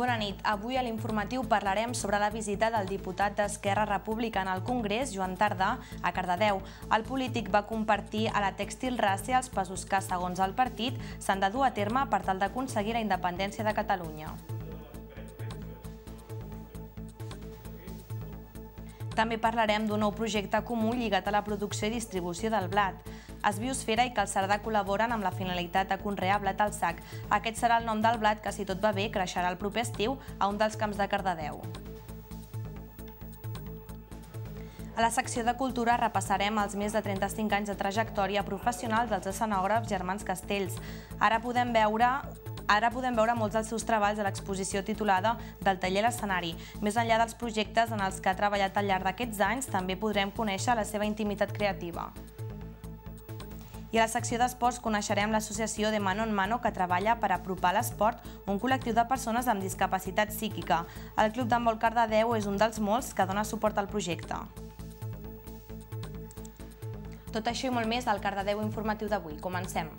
Bona nit. Avui a l'informatiu parlarem sobre la visita del diputat d'Esquerra Republicana al Congrés, Joan Tardà, a Cardedeu. El polític va compartir a la Tèxtil Ràcia els passos que, segons el partit, s'han de dur a terme per tal d'aconseguir la independència de Catalunya. També parlarem d'un nou projecte comú lligat a la producció i distribució del blat es biosfera i que el Cerdà col·laboren amb la finalitat de conrear blat al sac. Aquest serà el nom del blat que, si tot va bé, creixerà el proper estiu a un dels camps de Cardedeu. A la secció de Cultura repassarem els més de 35 anys de trajectòria professional dels escenògrafs Germans Castells. Ara podem veure Ara podem veure molts dels seus treballs a l'exposició titulada Del taller a l'escenari. Més enllà dels projectes en els que ha treballat al llarg d'aquests anys, també podrem conèixer la seva intimitat creativa. I a la secció d'esports coneixerem l'associació de Mano en Mano que treballa per apropar l'esport a un col·lectiu de persones amb discapacitat psíquica. El Club d'Handbol Déu és un dels molts que dona suport al projecte. Tot això i molt més al Cardedeu Informatiu d'avui. Comencem.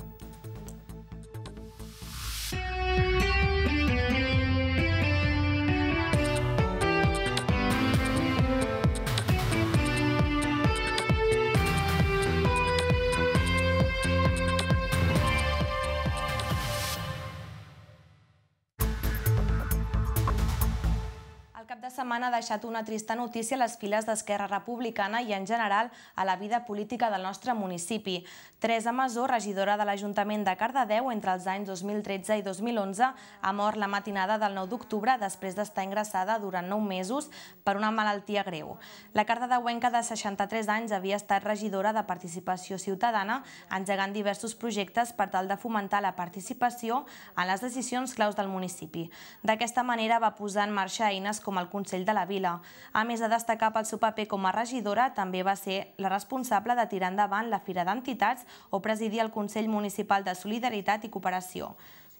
catalana ha deixat una trista notícia a les files d'Esquerra Republicana i en general a la vida política del nostre municipi. Teresa Masó, regidora de l'Ajuntament de Cardedeu entre els anys 2013 i 2011, ha mort la matinada del 9 d'octubre després d'estar ingressada durant 9 mesos per una malaltia greu. La cardedeuenca de 63 anys havia estat regidora de Participació Ciutadana, engegant diversos projectes per tal de fomentar la participació en les decisions claus del municipi. D'aquesta manera va posar en marxa eines com el Consell de de la vila. A més de destacar pel seu paper com a regidora, també va ser la responsable de tirar endavant la Fira d'Entitats o presidir el Consell Municipal de Solidaritat i Cooperació.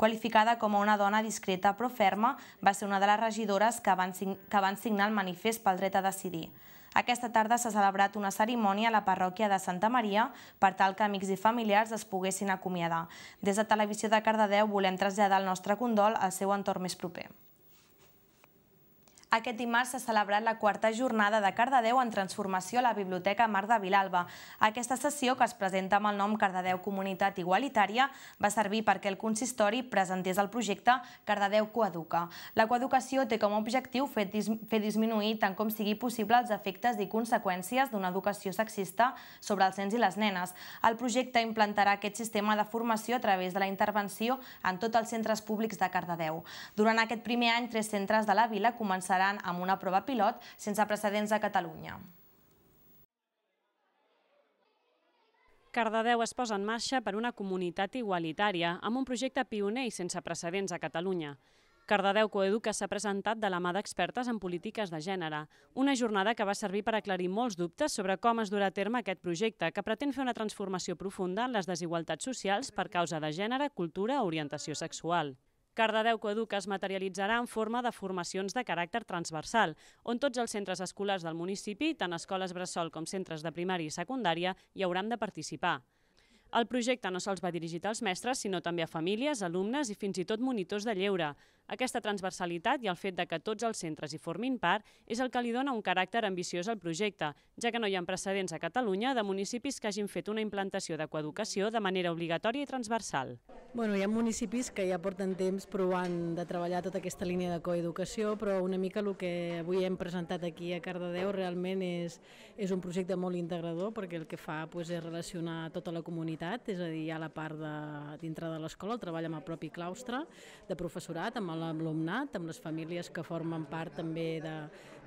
Qualificada com a una dona discreta però ferma, va ser una de les regidores que van, que van signar el manifest pel dret a decidir. Aquesta tarda s'ha celebrat una cerimònia a la parròquia de Santa Maria per tal que amics i familiars es poguessin acomiadar. Des de Televisió de Cardedeu volem traslladar el nostre condol al seu entorn més proper. Aquest dimarts s'ha celebrat la quarta jornada de Cardedeu en transformació a la Biblioteca Mar de Vilalba. Aquesta sessió, que es presenta amb el nom Cardedeu Comunitat Igualitària, va servir perquè el consistori presentés el projecte Cardedeu Coeduca. La coeducació té com a objectiu fer, disminuir tant com sigui possible els efectes i conseqüències d'una educació sexista sobre els nens i les nenes. El projecte implantarà aquest sistema de formació a través de la intervenció en tots els centres públics de Cardedeu. Durant aquest primer any, tres centres de la vila començaran començaran amb una prova pilot sense precedents a Catalunya. Cardedeu es posa en marxa per una comunitat igualitària amb un projecte pioner i sense precedents a Catalunya. Cardedeu Coeduca s'ha presentat de la mà d'expertes en polítiques de gènere, una jornada que va servir per aclarir molts dubtes sobre com es durà a terme aquest projecte, que pretén fer una transformació profunda en les desigualtats socials per causa de gènere, cultura o orientació sexual. Cardedeu Coeduc es materialitzarà en forma de formacions de caràcter transversal, on tots els centres escolars del municipi, tant escoles bressol com centres de primària i secundària, hi hauran de participar. El projecte no sols va dirigit als mestres, sinó també a famílies, alumnes i fins i tot monitors de lleure. Aquesta transversalitat i el fet de que tots els centres hi formin part és el que li dona un caràcter ambiciós al projecte, ja que no hi ha precedents a Catalunya de municipis que hagin fet una implantació de coeducació de manera obligatòria i transversal. Bueno, hi ha municipis que ja porten temps provant de treballar tota aquesta línia de coeducació, però una mica el que avui hem presentat aquí a Cardedeu realment és, és un projecte molt integrador perquè el que fa pues, és relacionar tota la comunitat, és a dir, hi ha la part de, dintre de l'escola, el treball amb el propi claustre, de professorat, amb el l'alumnat, amb les famílies que formen part també de,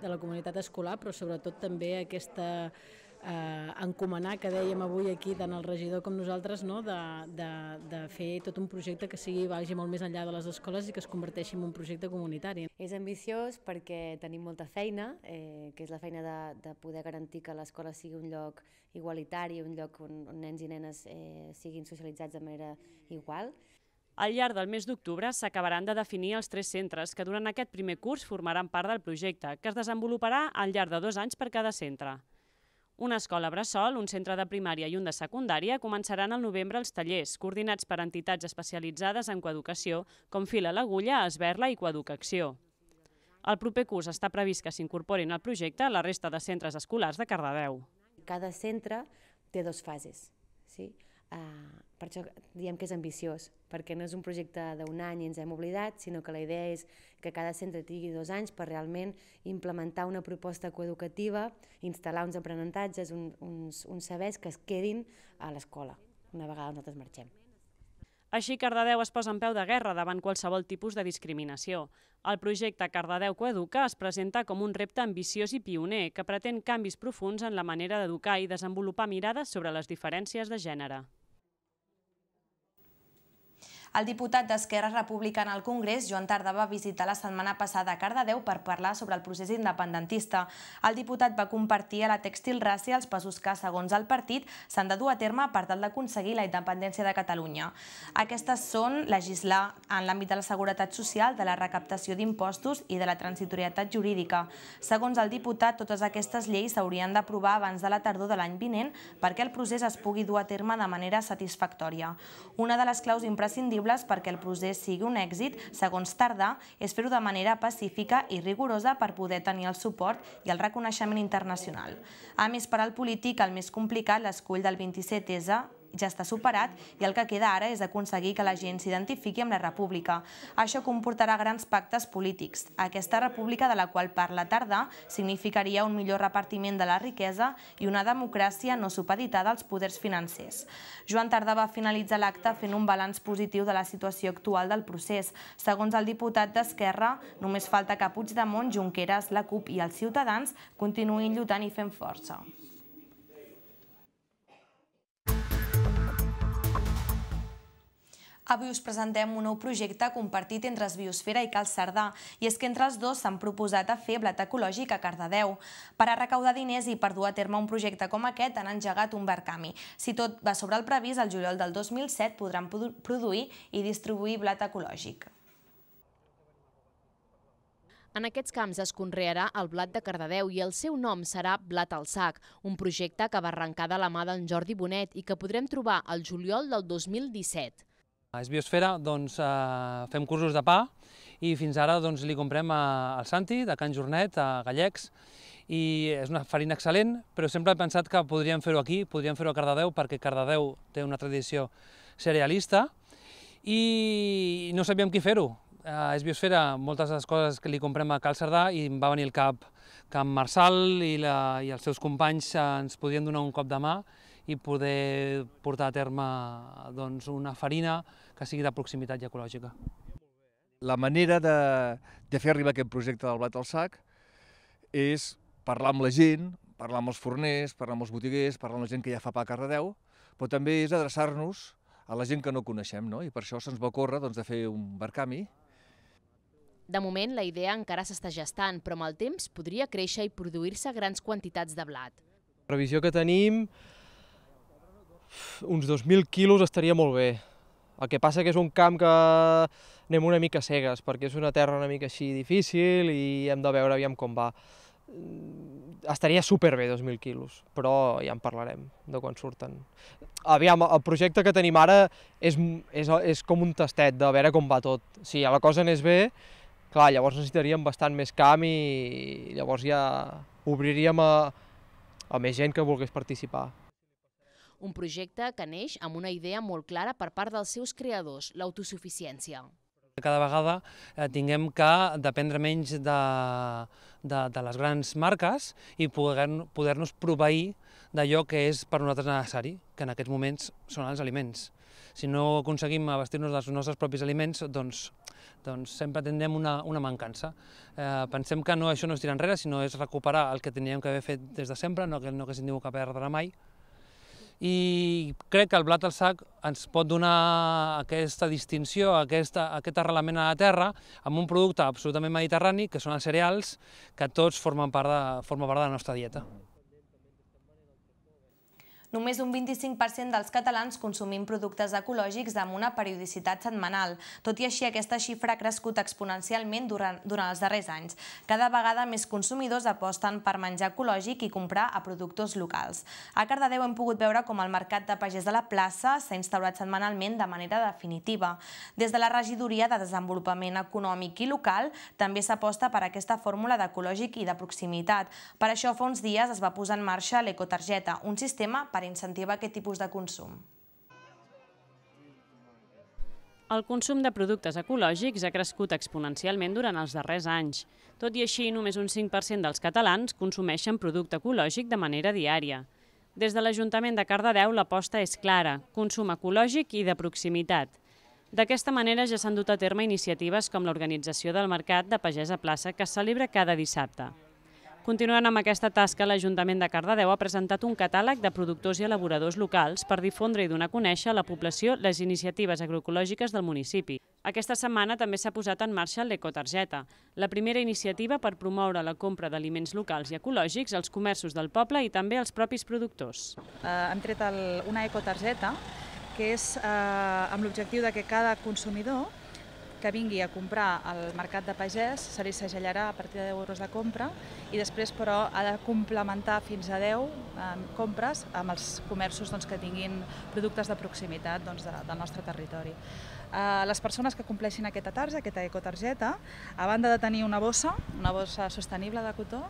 de la comunitat escolar, però sobretot també aquesta eh, encomanar que dèiem avui aquí tant el regidor com nosaltres no? de, de, de fer tot un projecte que sigui vagi molt més enllà de les escoles i que es converteixi en un projecte comunitari. És ambiciós perquè tenim molta feina, eh, que és la feina de, de poder garantir que l'escola sigui un lloc igualitari, un lloc on, on nens i nenes eh, siguin socialitzats de manera igual, al llarg del mes d'octubre s'acabaran de definir els tres centres que durant aquest primer curs formaran part del projecte, que es desenvoluparà al llarg de dos anys per cada centre. Una escola bressol, un centre de primària i un de secundària començaran al novembre els tallers, coordinats per entitats especialitzades en coeducació, com Fila l'Agulla, Esberla i Coeducacció. El proper curs està previst que s'incorporin al projecte la resta de centres escolars de Cardedeu. Cada centre té dues fases. Sí? Eh, per això diem que és ambiciós, perquè no és un projecte d'un any i ens hem oblidat, sinó que la idea és que cada centre tingui dos anys per realment implementar una proposta coeducativa, instal·lar uns aprenentatges, un, uns, uns sabers que es quedin a l'escola una vegada nosaltres marxem. Així, Cardedeu es posa en peu de guerra davant qualsevol tipus de discriminació. El projecte Cardedeu Coeduca es presenta com un repte ambiciós i pioner que pretén canvis profuns en la manera d'educar i desenvolupar mirades sobre les diferències de gènere. El diputat d'Esquerra Republicana al Congrés, Joan Tarda, va visitar la setmana passada a Cardedeu per parlar sobre el procés independentista. El diputat va compartir a la Textil Ràcia els passos que, segons el partit, s'han de dur a terme per tal d'aconseguir la independència de Catalunya. Aquestes són legislar en l'àmbit de la seguretat social, de la recaptació d'impostos i de la transitorietat jurídica. Segons el diputat, totes aquestes lleis s'haurien d'aprovar abans de la tardor de l'any vinent perquè el procés es pugui dur a terme de manera satisfactòria. Una de les claus imprescindibles possibles perquè el procés sigui un èxit, segons Tardà, és fer-ho de manera pacífica i rigorosa per poder tenir el suport i el reconeixement internacional. A més, per al polític, el més complicat l'escull del 27S ja està superat i el que queda ara és aconseguir que la gent s'identifiqui amb la república. Això comportarà grans pactes polítics. Aquesta república de la qual parla tarda significaria un millor repartiment de la riquesa i una democràcia no supeditada als poders financers. Joan Tardà va finalitzar l'acte fent un balanç positiu de la situació actual del procés. Segons el diputat d'Esquerra, només falta que Puigdemont, Junqueras, la CUP i els ciutadans continuïn lluitant i fent força. Avui us presentem un nou projecte compartit entre Esbiosfera i Cal Cerdà, i és que entre els dos s'han proposat a fer blat ecològic a Cardedeu. Per a recaudar diners i per dur a terme un projecte com aquest han engegat un barcami. Si tot va sobre el previst, el juliol del 2007 podran produir i distribuir blat ecològic. En aquests camps es conrearà el blat de Cardedeu i el seu nom serà Blat al Sac, un projecte que va arrencar de la mà d'en Jordi Bonet i que podrem trobar el juliol del 2017. A Esbiosfera doncs, eh, fem cursos de pa i fins ara doncs, li comprem al Santi, de Can Jornet, a Gallecs, i és una farina excel·lent, però sempre he pensat que podríem fer-ho aquí, podríem fer-ho a Cardedeu, perquè Cardedeu té una tradició cerealista, i no sabíem qui fer-ho. A Esbiosfera, moltes de les coses que li comprem a Cal Cerdà i em va venir el cap que en Marçal i, la, i els seus companys ens podien donar un cop de mà i poder portar a terme doncs, una farina que sigui de proximitat i ecològica. La manera de, de fer arribar aquest projecte del blat al sac és parlar amb la gent, parlar amb els forners, parlar amb els botiguers, parlar amb la gent que ja fa pa a Cardedeu, però també és adreçar-nos a la gent que no coneixem, no? i per això se'ns va córrer doncs, de fer un barcami. De moment, la idea encara s'està gestant, però amb el temps podria créixer i produir-se grans quantitats de blat. La previsió que tenim, uns 2.000 quilos estaria molt bé. El que passa que és un camp que anem una mica cegues, perquè és una terra una mica així difícil i hem de veure aviam com va. Mm, estaria superbé 2.000 quilos, però ja en parlarem de quan surten. Aviam, el projecte que tenim ara és, és, és com un tastet de veure com va tot. Si la cosa anés bé, clar, llavors necessitaríem bastant més camp i llavors ja obriríem a, a més gent que volgués participar. Un projecte que neix amb una idea molt clara per part dels seus creadors, l'autosuficiència cada vegada eh, tinguem que dependre menys de, de, de les grans marques i poder-nos poder proveir d'allò que és per nosaltres necessari, que en aquests moments són els aliments. Si no aconseguim abastir-nos dels nostres propis aliments, doncs, doncs sempre tindrem una, una mancança. Eh, pensem que no, això no es tira enrere, sinó és recuperar el que teníem que haver fet des de sempre, no, que, no que s'hi haguéssim tingut que perdre mai, i crec que el blat al sac ens pot donar aquesta distinció, aquesta, aquest arrelament a la terra, amb un producte absolutament mediterrani, que són els cereals, que tots formen part de, formen part de la nostra dieta. Només un 25% dels catalans consumim productes ecològics amb una periodicitat setmanal. Tot i així, aquesta xifra ha crescut exponencialment durant, durant els darrers anys. Cada vegada més consumidors aposten per menjar ecològic i comprar a productors locals. A Cardedeu hem pogut veure com el mercat de pagès de la plaça s'ha instaurat setmanalment de manera definitiva. Des de la regidoria de desenvolupament econòmic i local també s'aposta per aquesta fórmula d'ecològic i de proximitat. Per això fa uns dies es va posar en marxa l'ecotargeta, un sistema per incentivar aquest tipus de consum. El consum de productes ecològics ha crescut exponencialment durant els darrers anys. Tot i així, només un 5% dels catalans consumeixen producte ecològic de manera diària. Des de l'Ajuntament de Cardedeu l'aposta és clara, consum ecològic i de proximitat. D'aquesta manera ja s'han dut a terme iniciatives com l'organització del Mercat de Pagès a Plaça que es celebra cada dissabte. Continuant amb aquesta tasca, l'Ajuntament de Cardedeu ha presentat un catàleg de productors i elaboradors locals per difondre i donar a conèixer a la població les iniciatives agroecològiques del municipi. Aquesta setmana també s'ha posat en marxa l'Ecotargeta, la primera iniciativa per promoure la compra d'aliments locals i ecològics als comerços del poble i també als propis productors. Eh, hem tret una ecotargeta que és eh, amb l'objectiu de que cada consumidor que vingui a comprar al mercat de pagès se li segellarà a partir de 10 euros de compra i després però ha de complementar fins a 10 eh, compres amb els comerços doncs, que tinguin productes de proximitat doncs, de, del nostre territori. Eh, les persones que compleixin aquesta tarja, aquesta ecotargeta, a banda de tenir una bossa, una bossa sostenible de cotó,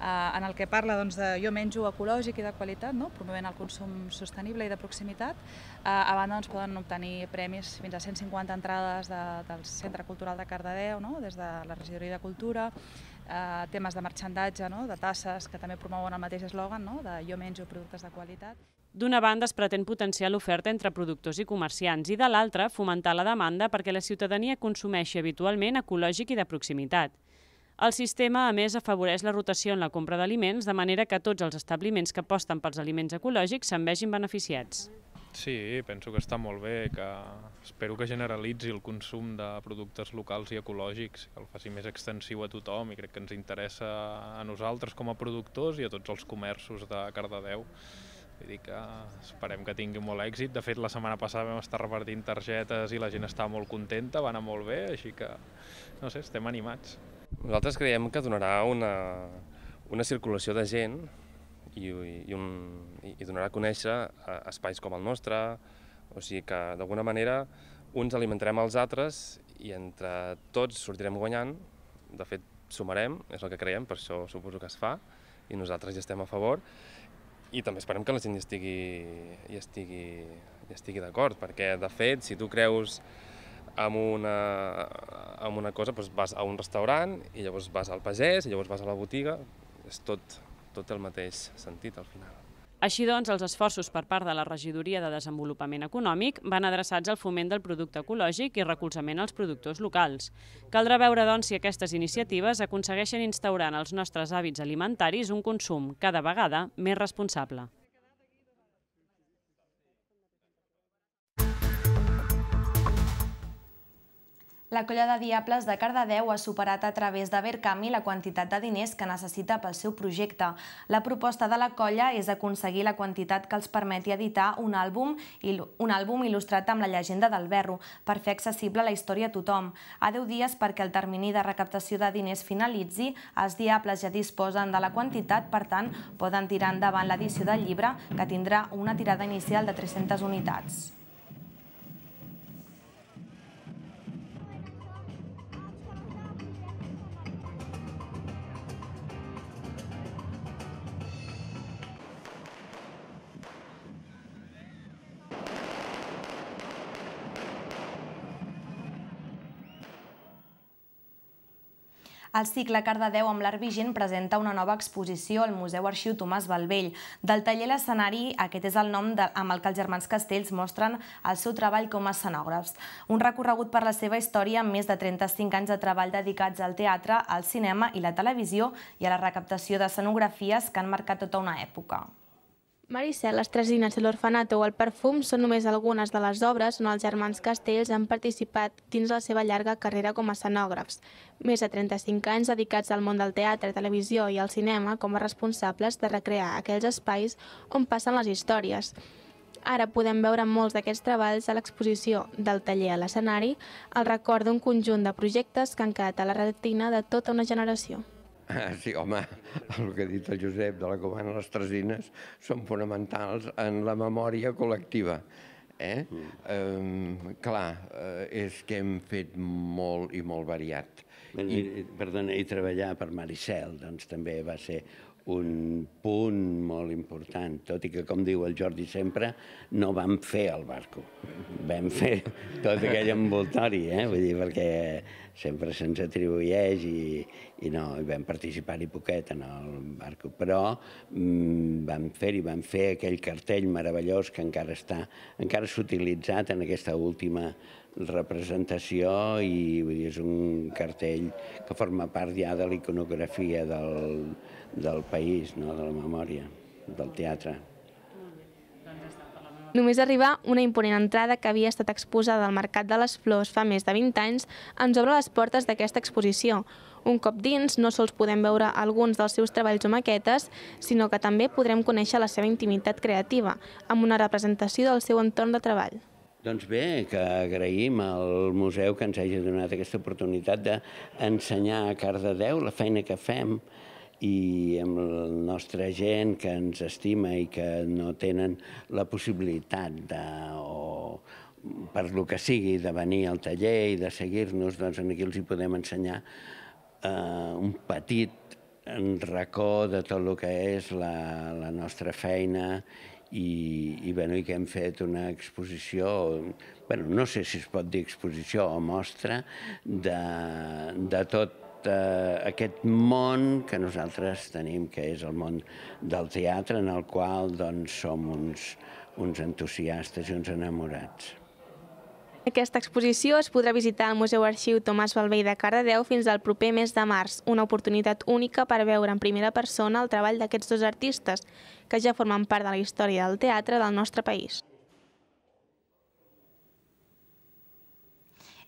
Eh, en el que parla doncs, de jo menjo ecològic i de qualitat, no? promovent el consum sostenible i de proximitat. Eh, a banda doncs, poden obtenir premis fins a 150 entrades de, del Centre Cultural de Cardedeu, no? des de la Regidoria de Cultura, eh, temes de marxandatge, no? de tasses, que també promouen el mateix eslògan, no? de jo menjo productes de qualitat. D'una banda, es pretén potenciar l'oferta entre productors i comerciants i de l'altra, fomentar la demanda perquè la ciutadania consumeixi habitualment ecològic i de proximitat. El sistema, a més, afavoreix la rotació en la compra d'aliments, de manera que tots els establiments que aposten pels aliments ecològics se'n vegin beneficiats. Sí, penso que està molt bé, que espero que generalitzi el consum de productes locals i ecològics, que el faci més extensiu a tothom i crec que ens interessa a nosaltres com a productors i a tots els comerços de Cardedeu. Vull dir que esperem que tingui molt èxit. De fet, la setmana passada vam estar repartint targetes i la gent estava molt contenta, va anar molt bé, així que, no sé, estem animats. Nosaltres creiem que donarà una, una circulació de gent i, i, un, i donarà a conèixer eh, espais com el nostre, o sigui que d'alguna manera uns alimentarem els altres i entre tots sortirem guanyant. De fet, sumarem, és el que creiem, per això suposo que es fa, i nosaltres hi estem a favor. I també esperem que la gent hi estigui, hi estigui, hi estigui d'acord, perquè de fet, si tu creus amb una, amb una cosa, doncs vas a un restaurant i llavors vas al pagès i llavors vas a la botiga, és tot, tot el mateix sentit al final. Així doncs, els esforços per part de la Regidoria de Desenvolupament Econòmic van adreçats al foment del producte ecològic i recolzament als productors locals. Caldrà veure, doncs, si aquestes iniciatives aconsegueixen instaurar en els nostres hàbits alimentaris un consum cada vegada més responsable. La colla de Diables de Cardedeu ha superat a través de Verkami la quantitat de diners que necessita pel seu projecte. La proposta de la colla és aconseguir la quantitat que els permeti editar un àlbum, un àlbum il·lustrat amb la llegenda del Berro, per fer accessible la història a tothom. A 10 dies perquè el termini de recaptació de diners finalitzi, els Diables ja disposen de la quantitat, per tant, poden tirar endavant l'edició del llibre, que tindrà una tirada inicial de 300 unitats. El cicle Cardedeu amb l'art vigent presenta una nova exposició al Museu Arxiu Tomàs Balvell. Del taller a l'escenari, aquest és el nom de, amb el que els germans Castells mostren el seu treball com a escenògrafs. Un recorregut per la seva història amb més de 35 anys de treball dedicats al teatre, al cinema i la televisió i a la recaptació d'escenografies que han marcat tota una època. Maricel, les tres dines de l'orfanat o el perfum són només algunes de les obres on els germans Castells han participat dins la seva llarga carrera com a escenògrafs. Més de 35 anys dedicats al món del teatre, televisió i al cinema com a responsables de recrear aquells espais on passen les històries. Ara podem veure molts d'aquests treballs a l'exposició del taller a l'escenari, el record d'un conjunt de projectes que han quedat a la retina de tota una generació. Eh, sí, home, el que ha dit el Josep de la Comana, les tresines són fonamentals en la memòria col·lectiva. Eh? clar, eh, és que hem fet molt i molt variat. I, perdona, i treballar per Maricel, doncs també va ser un punt molt important, tot i que, com diu el Jordi sempre, no vam fer el barco. Vam fer tot aquell envoltori, eh? Vull dir, perquè sempre se'ns atribueix i, i no, i vam participar-hi poquet en el barco. Però mm, vam fer-hi, vam fer aquell cartell meravellós que encara està, encara s'ha utilitzat en aquesta última representació i vull dir, és un cartell que forma part ja de l'iconografia del, del país, no? de la memòria, del teatre. Només arribar, una imponent entrada que havia estat exposada al Mercat de les Flors fa més de 20 anys ens obre les portes d'aquesta exposició. Un cop dins, no sols podem veure alguns dels seus treballs o maquetes, sinó que també podrem conèixer la seva intimitat creativa, amb una representació del seu entorn de treball. Doncs bé, que agraïm al museu que ens hagi donat aquesta oportunitat d'ensenyar a Cardedeu la feina que fem i amb la nostra gent que ens estima i que no tenen la possibilitat de, o, per lo que sigui, de venir al taller i de seguir-nos, doncs aquí els hi podem ensenyar eh, un petit racó de tot el que és la, la nostra feina i, i, bueno, i que hem fet una exposició, bueno, no sé si es pot dir exposició o mostra, de, de tot eh, aquest món que nosaltres tenim, que és el món del teatre, en el qual doncs, som uns, uns entusiastes i uns enamorats. Aquesta exposició es podrà visitar al Museu Arxiu Tomàs Balvei de Cardedeu fins al proper mes de març, una oportunitat única per veure en primera persona el treball d'aquests dos artistes que ja formen part de la història del teatre del nostre país.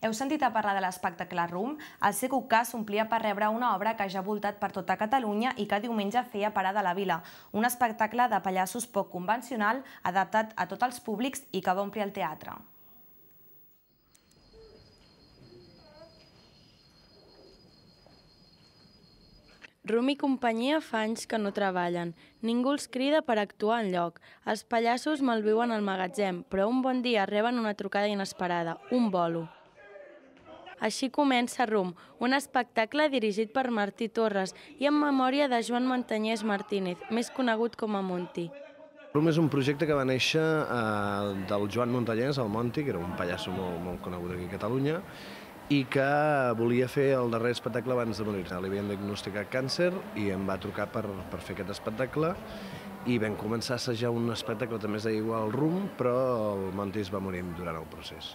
Heu sentit a parlar de l'espectacle Room? El CQK s'omplia per rebre una obra que ja ha voltat per tota Catalunya i que diumenge feia parada a la vila. Un espectacle de pallassos poc convencional, adaptat a tots els públics i que va omplir el teatre. Rum i companyia fa anys que no treballen. Ningú els crida per actuar en lloc. Els pallassos malviuen al magatzem, però un bon dia reben una trucada inesperada, un bolo. Així comença Rum, un espectacle dirigit per Martí Torres i en memòria de Joan Montanyés Martínez, més conegut com a Monti. Rum és un projecte que va néixer eh, del Joan Montanyès, el Monti, que era un pallasso molt, molt conegut aquí a Catalunya, i que volia fer el darrer espectacle abans de morir Li havien diagnosticat càncer i em va trucar per, per fer aquest espectacle i vam començar a assajar un espectacle que també es deia igual Rum, però el Montis va morir durant el procés.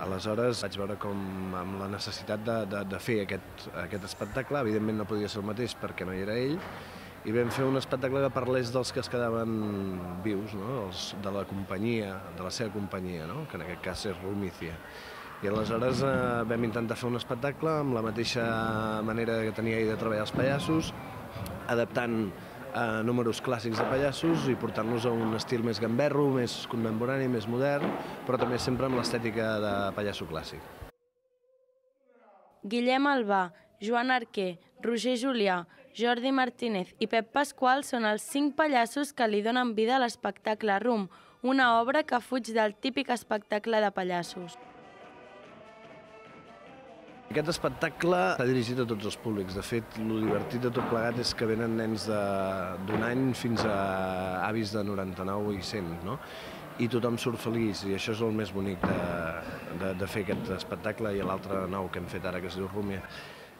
Aleshores vaig veure com amb la necessitat de, de, de fer aquest, aquest espectacle, evidentment no podia ser el mateix perquè no hi era ell, i vam fer un espectacle que parlés dels que es quedaven vius, no? Els, de la companyia, de la seva companyia, no? que en aquest cas és Rumícia. I aleshores eh, vam intentar fer un espectacle amb la mateixa manera que tenia ahir de treballar els pallassos, adaptant eh, números clàssics de pallassos i portant-los a un estil més gamberro, més contemporani, més modern, però també sempre amb l'estètica de pallasso clàssic. Guillem Albà, Joan Arquer, Roger Julià, Jordi Martínez i Pep Pasqual són els cinc pallassos que li donen vida a l'espectacle Rum, una obra que fuig del típic espectacle de pallassos. Aquest espectacle s'ha dirigit a tots els públics. De fet, el divertit de tot plegat és que venen nens d'un any fins a avis de 99 i 100, no? i tothom surt feliç, i això és el més bonic de, de, de fer aquest espectacle i l'altre nou que hem fet ara, que es diu Rúmia.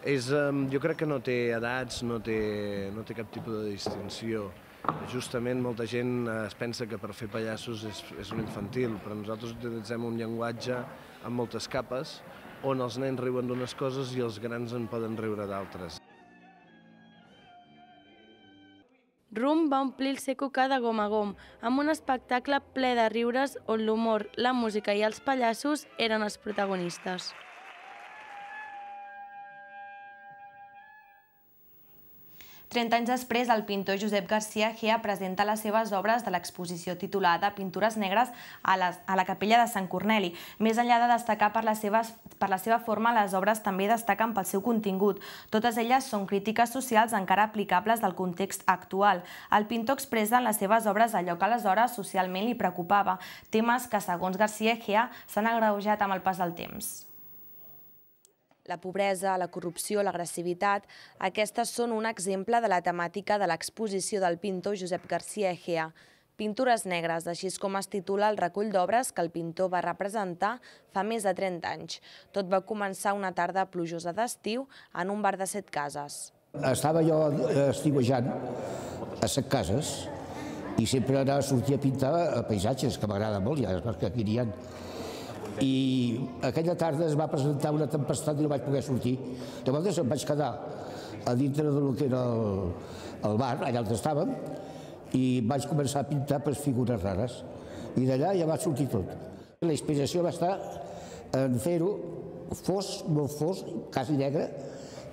És, jo crec que no té edats, no té, no té cap tipus de distinció. Justament molta gent eh, es pensa que per fer pallassos és, és un infantil, però nosaltres utilitzem un llenguatge amb moltes capes, on els nens riuen d'unes coses i els grans en poden riure d'altres. Rum va omplir el CQK de gom a gom, amb un espectacle ple de riures on l'humor, la música i els pallassos eren els protagonistes. 30 anys després, el pintor Josep García Gea presenta les seves obres de l'exposició titulada Pintures negres a la, a la capella de Sant Corneli. Més enllà de destacar per, les seves, per la seva forma, les obres també destaquen pel seu contingut. Totes elles són crítiques socials encara aplicables del context actual. El pintor expressa en les seves obres allò que aleshores socialment li preocupava, temes que, segons García Gea, s'han agraujat amb el pas del temps. La pobresa, la corrupció, l'agressivitat, aquestes són un exemple de la temàtica de l'exposició del pintor Josep García Egea, Pintures negres, així com es titula el recull d'obres que el pintor va representar fa més de 30 anys. Tot va començar una tarda plujosa d'estiu en un bar de set cases. Estava jo eh, estiuejant a set cases i sempre anava a sortir a pintar eh, paisatges, que m'agrada molt, ja és que aquí n'hi ha i aquella tarda es va presentar una tempestat i no vaig poder sortir. Llavors em vaig quedar a dintre del que era el, el bar, allà on estàvem, i vaig començar a pintar per figures rares. I d'allà ja va sortir tot. La inspiració va estar en fer-ho fos, molt fos, quasi negre,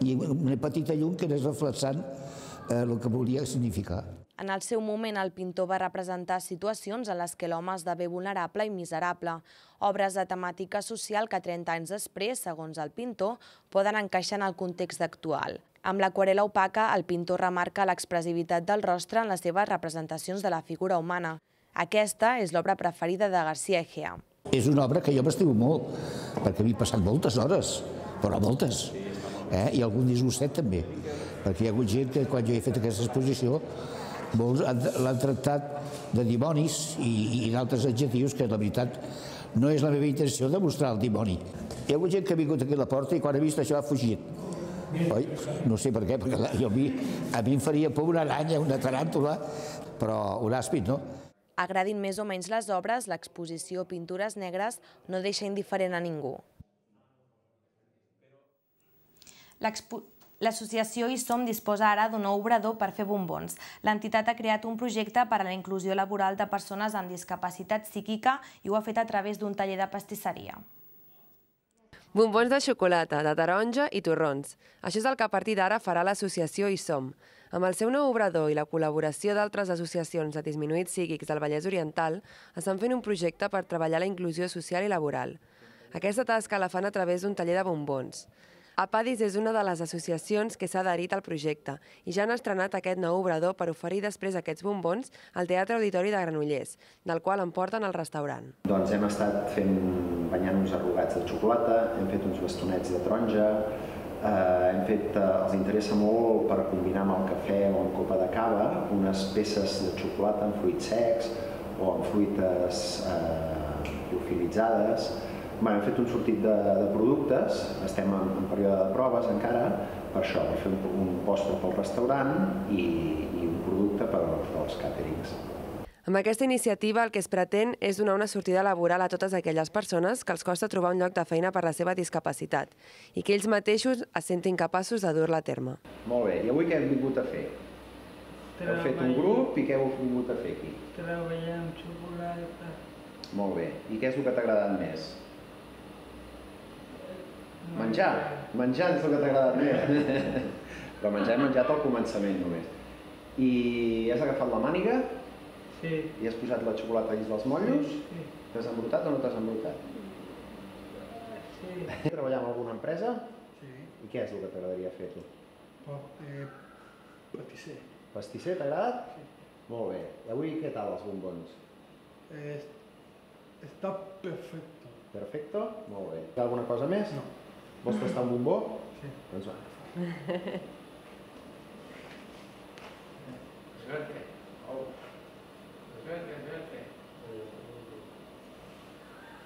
i una petita llum que anés reflexant eh, el que volia significar. En el seu moment, el pintor va representar situacions en les que l'home es deve vulnerable i miserable, obres de temàtica social que 30 anys després, segons el pintor, poden encaixar en el context actual. Amb l'aquarela opaca, el pintor remarca l'expressivitat del rostre en les seves representacions de la figura humana. Aquesta és l'obra preferida de García Egea. És una obra que jo m'estimo molt, perquè m'hi he passat moltes hores, però moltes, eh? i algun disgustet també, perquè hi ha hagut gent que quan jo he fet aquesta exposició l'ha tractat de dimonis i, i d'altres adjectius que la veritat no és la meva intenció mostrar el dimoni. Hi ha hagut gent que ha vingut aquí a la porta i quan ha vist això ha fugit. Oi? No sé per què, perquè jo a, mi, a mi em faria por una aranya, una taràntula, però un àspid, no? Agradin més o menys les obres, l'exposició Pintures Negres no deixa indiferent a ningú. L'exposició L'associació ISOM disposa ara d'un obrador per fer bombons. L'entitat ha creat un projecte per a la inclusió laboral de persones amb discapacitat psíquica i ho ha fet a través d'un taller de pastisseria. Bombons de xocolata, de taronja i torrons. Això és el que a partir d'ara farà l'associació ISOM. Amb el seu nou obrador i la col·laboració d'altres associacions de disminuïts psíquics del Vallès Oriental, estan fent un projecte per treballar la inclusió social i laboral. Aquesta tasca la fan a través d'un taller de bombons. Apadis és una de les associacions que s'ha adherit al projecte i ja han estrenat aquest nou obrador per oferir després aquests bombons al Teatre Auditori de Granollers, del qual en porten al restaurant. Doncs hem estat fent, banyant uns arrugats de xocolata, hem fet uns bastonets de taronja, eh, hem fet, eh, els interessa molt per combinar amb el cafè o amb copa de cava unes peces de xocolata amb fruits secs o amb fruites eh, liofilitzades, Bé, hem fet un sortit de, de productes, estem en, en període de proves encara, per això per fer un, un postre pel restaurant i, i un producte per, als càterings. Amb aquesta iniciativa el que es pretén és donar una sortida laboral a totes aquelles persones que els costa trobar un lloc de feina per la seva discapacitat i que ells mateixos es sentin capaços de dur-la a terme. Molt bé, i avui què hem vingut a fer? Treballem. Heu fet un grup i què heu vingut a fer aquí? Treballar amb xocolata. Molt bé, i què és el que t'ha agradat més? Menjar. Menjar és el que t'ha agradat més. Però menjar he menjat al començament només. I has agafat la màniga? Sí. I has posat la xocolata dins dels motllos? Sí. sí. T'has embrutat o no t'has embrutat? Sí. Treballar en alguna empresa? Sí. I què és el que t'agradaria fer tu? Oh, eh, pastisser. Pastisser, t'ha agradat? Sí. Molt bé. I avui què tal els bombons? Eh, està perfecto. Perfecto? Molt bé. Hi ha alguna cosa més? No. Vostra sta un bumbo? Sì. Non so. Aspetta. Aspetta, aspetta.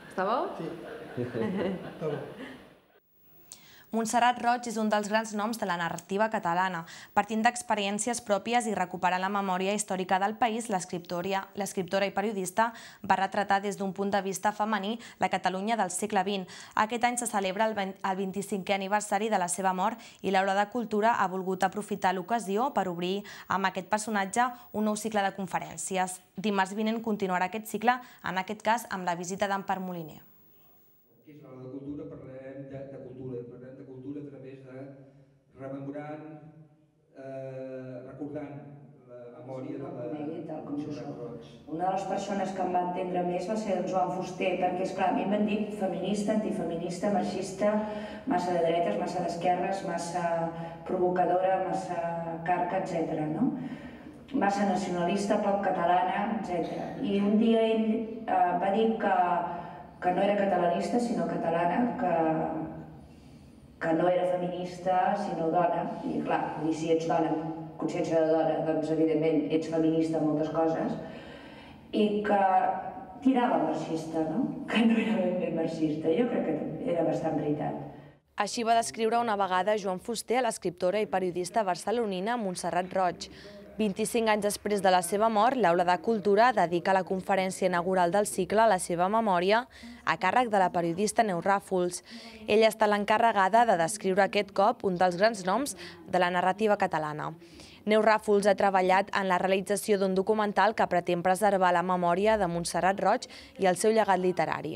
Stavo? Sì. Stavo. Montserrat Roig és un dels grans noms de la narrativa catalana. Partint d'experiències pròpies i recuperant la memòria històrica del país, l'escriptora i periodista va retratar des d'un punt de vista femení la Catalunya del segle XX. Aquest any se celebra el 25è aniversari de la seva mort i l'Aula de Cultura ha volgut aprofitar l'ocasió per obrir amb aquest personatge un nou cicle de conferències. Dimarts vinent continuarà aquest cicle, en aquest cas amb la visita d'Empar Moliner. una de les persones que em va entendre més va ser el Joan Fuster, perquè, és clar a mi m'han dit feminista, antifeminista, marxista, massa de dretes, massa d'esquerres, massa provocadora, massa carca, etc. no? massa nacionalista, poc catalana, etc. I un dia ell eh, va dir que, que no era catalanista, sinó catalana, que, que no era feminista, sinó dona. I clar, i si ets dona, consciència de dona, doncs evidentment ets feminista en moltes coses, i que tirava marxista, no? que no era ben bé marxista. Jo crec que era bastant veritat. Així va descriure una vegada Joan Fuster a l'escriptora i periodista barcelonina Montserrat Roig. 25 anys després de la seva mort, l'Aula de Cultura dedica la conferència inaugural del cicle a la seva memòria a càrrec de la periodista Neu Ràfols. Ella està l'encarregada de descriure aquest cop un dels grans noms de la narrativa catalana. Neu Ràfols ha treballat en la realització d'un documental que pretén preservar la memòria de Montserrat Roig i el seu llegat literari.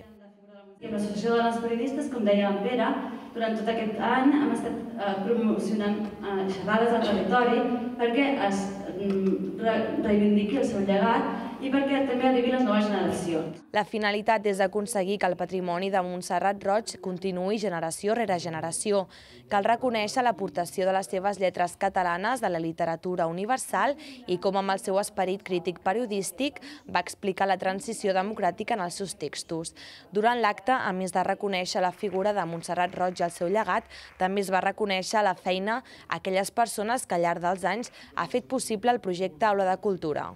L'Associació de les Periodistes, com deia en Pere, durant tot aquest any hem estat eh, promocionant eh, xerrades al territori perquè es mm, reivindiqui el seu llegat i perquè també arribi les noves generacions. La finalitat és aconseguir que el patrimoni de Montserrat Roig continuï generació rere generació. Cal reconèixer l'aportació de les seves lletres catalanes de la literatura universal i com amb el seu esperit crític periodístic va explicar la transició democràtica en els seus textos. Durant l'acte, a més de reconèixer la figura de Montserrat Roig i el seu llegat, també es va reconèixer la feina a aquelles persones que al llarg dels anys ha fet possible el projecte Aula de Cultura.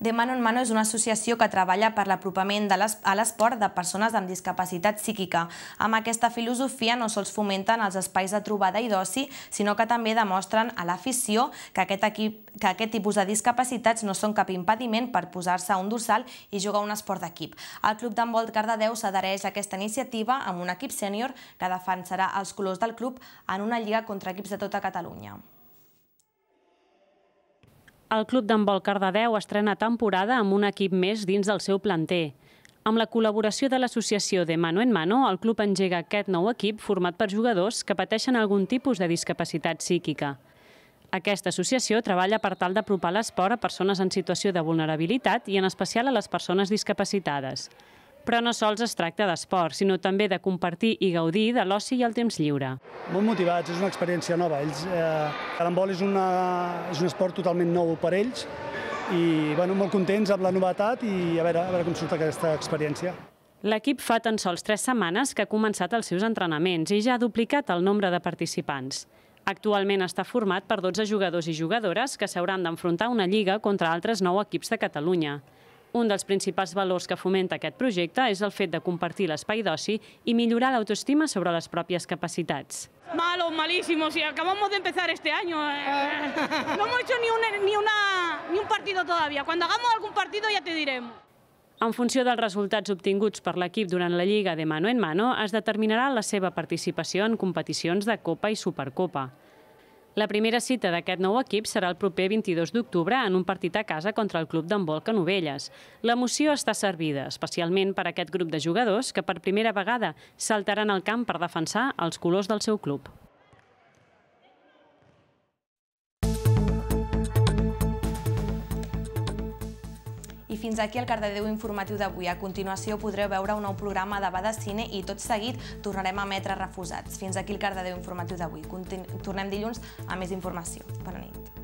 De Mano en Mano és una associació que treballa per l'apropament a l'esport de persones amb discapacitat psíquica. Amb aquesta filosofia no sols fomenten els espais de trobada i d'oci, sinó que també demostren a l'afició que, aquest equip, que aquest tipus de discapacitats no són cap impediment per posar-se un dorsal i jugar un esport d'equip. El Club Volt Cardedeu s'adhereix a aquesta iniciativa amb un equip sènior que defensarà els colors del club en una lliga contra equips de tota Catalunya. El Club d'Handbol Cardedeu estrena temporada amb un equip més dins del seu planter. Amb la col·laboració de l'associació de Mano en Mano, el club engega aquest nou equip format per jugadors que pateixen algun tipus de discapacitat psíquica. Aquesta associació treballa per tal d'apropar l'esport a persones en situació de vulnerabilitat i en especial a les persones discapacitades. Però no sols es tracta d'esport, sinó també de compartir i gaudir de l'oci i el temps lliure. Molt motivats, és una experiència nova. Ells, eh, Carambol és, una, és un esport totalment nou per ells i bueno, molt contents amb la novetat i a veure, a veure com surt aquesta experiència. L'equip fa tan sols tres setmanes que ha començat els seus entrenaments i ja ha duplicat el nombre de participants. Actualment està format per 12 jugadors i jugadores que s'hauran d'enfrontar una lliga contra altres 9 equips de Catalunya. Un dels principals valors que fomenta aquest projecte és el fet de compartir l'espai d'oci i millorar l'autoestima sobre les pròpies capacitats. Malo, malísimo, si acabamos de empezar este año. Eh, no hemos hecho ni, una, ni, una, ni un partido todavía. Cuando hagamos algún partido ya te diremos. En funció dels resultats obtinguts per l'equip durant la Lliga de mano en mano, es determinarà la seva participació en competicions de Copa i Supercopa. La primera cita d'aquest nou equip serà el proper 22 d'octubre en un partit a casa contra el club d'handbol Canovelles. L'emoció està servida, especialment per aquest grup de jugadors que per primera vegada saltaran al camp per defensar els colors del seu club. fins aquí el Cardedeu informatiu d'avui. A continuació podreu veure un nou programa de Bada de Cine i tot seguit tornarem a emetre refusats. Fins aquí el Cardedeu informatiu d'avui. Tornem dilluns a més informació. Bona nit.